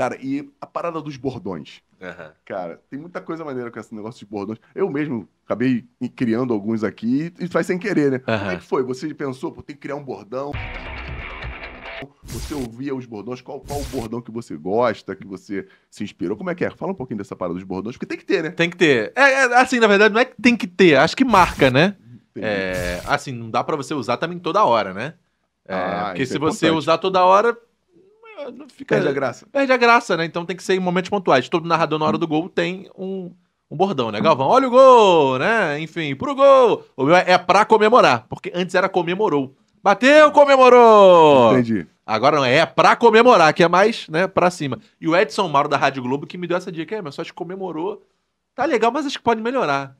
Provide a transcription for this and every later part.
Cara, e a parada dos bordões. Uhum. Cara, tem muita coisa maneira com esse negócio de bordões. Eu mesmo acabei criando alguns aqui e faz sem querer, né? Uhum. Como é que foi? Você pensou, pô, tem que criar um bordão. Você ouvia os bordões? Qual, qual o bordão que você gosta, que você se inspirou? Como é que é? Fala um pouquinho dessa parada dos bordões, porque tem que ter, né? Tem que ter. É, é assim, na verdade, não é que tem que ter, acho que marca, né? É, assim, não dá para você usar também toda hora, né? É, ah, porque se é você importante. usar toda hora, fica, perde a graça. Perde a graça, né? Então tem que ser em momentos pontuais. Todo narrador na hora do gol tem um, um bordão, né? Galvão, olha o gol, né? Enfim, pro gol. é, pra comemorar, porque antes era comemorou. Bateu, comemorou! Entendi. Agora não, é pra comemorar, que é mais, né, pra cima. E o Edson Mauro da Rádio Globo que me deu essa dica, é, mas só que comemorou. Tá legal, mas acho que pode melhorar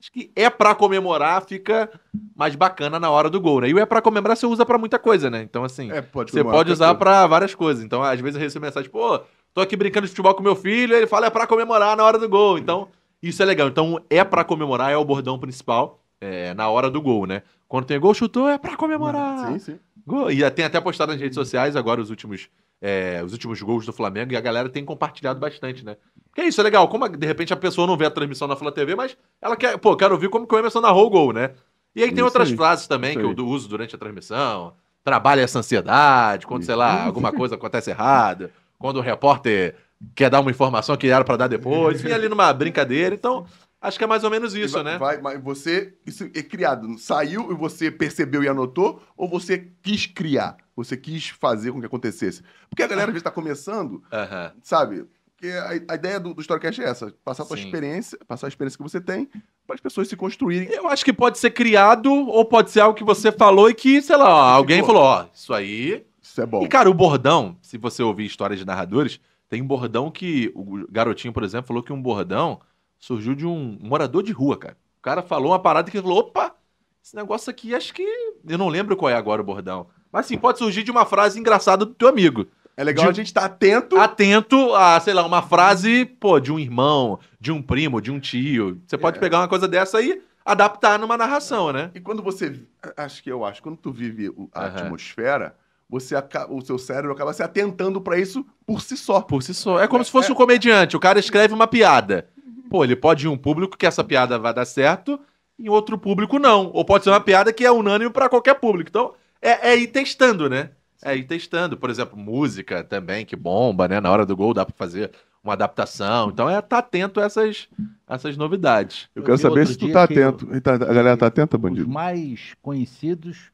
acho que é para comemorar fica mais bacana na hora do gol, né? E o é para comemorar você usa para muita coisa, né? Então, assim, é, pode você pode usar para várias coisas. Então, às vezes eu recebo mensagem, pô, tô aqui brincando de futebol com meu filho, ele fala é para comemorar na hora do gol. Então, isso é legal. Então, é para comemorar é o bordão principal é, na hora do gol, né? Quando tem gol, chutou, é para comemorar. Sim, sim. Gol. E tem até postado nas redes sociais agora os últimos é, os últimos gols do Flamengo e a galera tem compartilhado bastante, né? é isso, é legal. Como de repente a pessoa não vê a transmissão na Flá TV, mas ela quer, pô, quero ouvir como que o Emerson narrou o gol, né? E aí tem isso outras aí. frases também isso que eu uso durante a transmissão. Trabalha essa ansiedade, quando, isso. sei lá, alguma coisa acontece errada, quando o repórter quer dar uma informação que era para dar depois, vem ali numa brincadeira. Então, acho que é mais ou menos isso, vai, né? Vai, mas você, isso é criado, saiu e você percebeu e anotou, ou você quis criar? Você quis fazer com que acontecesse? Porque a galera que está começando, uh -huh. sabe? Porque a, a ideia do, do Storycast é essa: passar a sua experiência, passar a experiência que você tem para as pessoas se construírem. Eu acho que pode ser criado ou pode ser algo que você falou e que, sei lá, alguém falou: ó, isso aí. Isso é bom. E, cara, o bordão, se você ouvir histórias de narradores, tem um bordão que. O garotinho, por exemplo, falou que um bordão surgiu de um morador de rua, cara. O cara falou uma parada que ele falou: opa, esse negócio aqui acho que. Eu não lembro qual é agora o bordão. Mas sim, pode surgir de uma frase engraçada do teu amigo. É legal de, a gente estar tá atento. Atento a, sei lá, uma frase, pô, de um irmão, de um primo, de um tio. Você pode é. pegar uma coisa dessa e adaptar numa narração, né? E quando você. Acho que eu acho, quando tu vive a uhum. atmosfera, você acaba, o seu cérebro acaba se atentando para isso por si só. Por si só. É como é, se fosse é... um comediante. O cara escreve uma piada. Pô, ele pode ir um público que essa piada vai dar certo, em outro público não. Ou pode ser uma piada que é unânime para qualquer público. Então, é, é ir testando, né? É, e testando, por exemplo, música também, que bomba, né? Na hora do gol dá para fazer uma adaptação. Então é tá atento a essas, essas novidades. Eu, eu quero saber se tu tá atento. Eu, a galera tá atenta, bandido? Os mais conhecidos,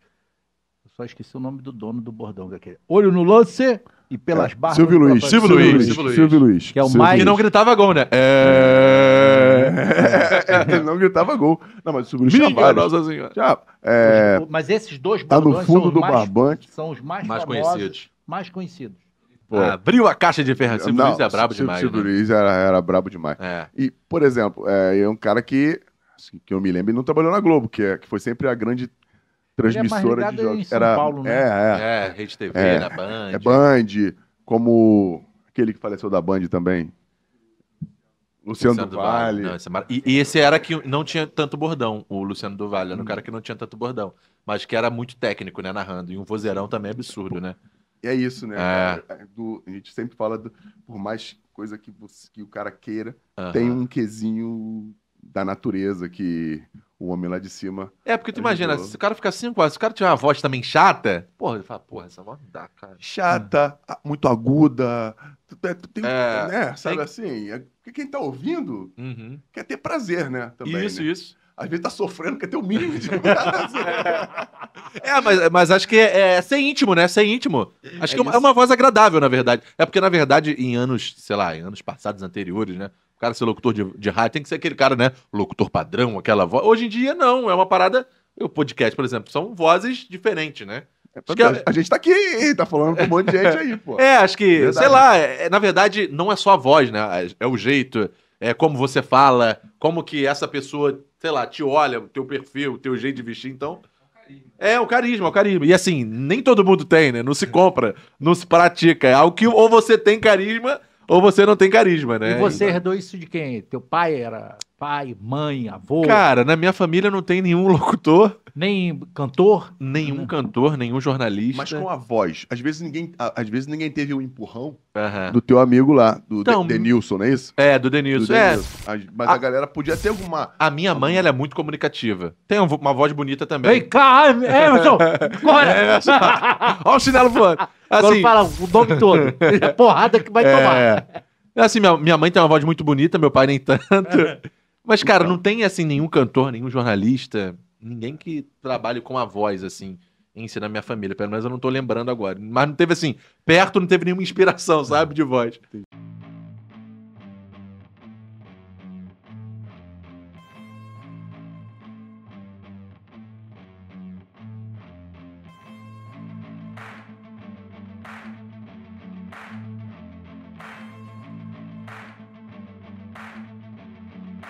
eu só esqueci o nome do dono do bordão, que é aquele. Olho no lance e pelas é, barras. Silvio Luiz, Silvio Luiz, Silvio Luiz, Silvio Luiz. Que é o Silvio mais. Que não gritava gol, né? É. Ele é, é, é, não gritava gol. Não, mas o Sucuri tinha é, mas esses dois tá no fundo do mais, barbante. São os mais, mais conhecidos. Mais conhecidos. Pô, abriu a caixa de ferramentas, Silvio não, Luiz é brabo demais. Silvio né? Luiz era, era brabo demais. É. E, por exemplo, é, é um cara que, assim, que eu me lembro, não trabalhou na Globo, que, é, que foi sempre a grande transmissora de jogos. era, Paulo, né? É, é. é Rede TV, é, na Band. É Band, como aquele que faleceu da Band também. Luciano, Luciano do Vale. Não, esse é mar... e, e, esse era que não tinha tanto bordão, o Luciano do Vale. Era um uhum. cara que não tinha tanto bordão, mas que era muito técnico, né, narrando. E um vozeirão também é absurdo, né? E é isso, né? É. É, é. Do, a gente sempre fala, do, por mais coisa que, você, que o cara queira, tem um quesinho da natureza que o homem lá de cima. É, porque tu é imagina, se o cara ficar assim se o cara tiver uma voz também chata, porra, ele fala, porra, essa voz dá, cara. Chata, hum. muito aguda, tá, tu tem, é, né, sabe tem... assim, é, Porque quem tá ouvindo uhum. quer ter prazer, né, também, Isso, né? isso. Às vezes tá sofrendo, quer ter o mínimo de prazer. é, mas, mas acho que é, é ser íntimo, né, ser íntimo. Acho é que é uma, é uma voz agradável, na verdade. É porque, na verdade, em anos, sei lá, em anos passados, anteriores, né, o cara ser locutor de, de rádio tem que ser aquele cara, né? Locutor padrão, aquela voz. Hoje em dia, não. É uma parada. O podcast, por exemplo, são vozes diferentes, né? É que... a, a gente tá aqui, tá falando com um monte de gente aí, pô. É, acho que, verdade. sei lá, é, é, na verdade, não é só a voz, né? É, é o jeito, é como você fala, como que essa pessoa, sei lá, te olha, o teu perfil, o teu jeito de vestir, então. É, o carisma, é o carisma. E assim, nem todo mundo tem, né? Não se compra, não se pratica. É algo que ou você tem carisma ou você não tem carisma, né? E você então... herdou isso de quem? Teu pai era pai, mãe, avô. Cara, na minha família não tem nenhum locutor. Nem cantor? Nenhum né? cantor, nenhum jornalista. Mas com a voz. Às vezes ninguém, às vezes ninguém teve o um empurrão do teu amigo lá, do então, Denilson, não é isso? É, do Denilson. É. Mas a, a, galera podia ter alguma. A minha mãe, ela é muito comunicativa. Tem uma voz bonita também. Vem cá, Emerson! Bora! É, Olha o chinelo voando. Assim... fala o nome todo. É porrada que vai é. tomar. Assim, minha, minha mãe tem uma voz muito bonita, meu pai nem tanto. Mas, cara, então... não tem, assim, nenhum cantor, nenhum jornalista, ninguém que trabalhe com a voz, assim, em si na minha família. Pelo menos eu não tô lembrando agora. Mas não teve, assim, perto não teve nenhuma inspiração, sabe, de voz. Entendi.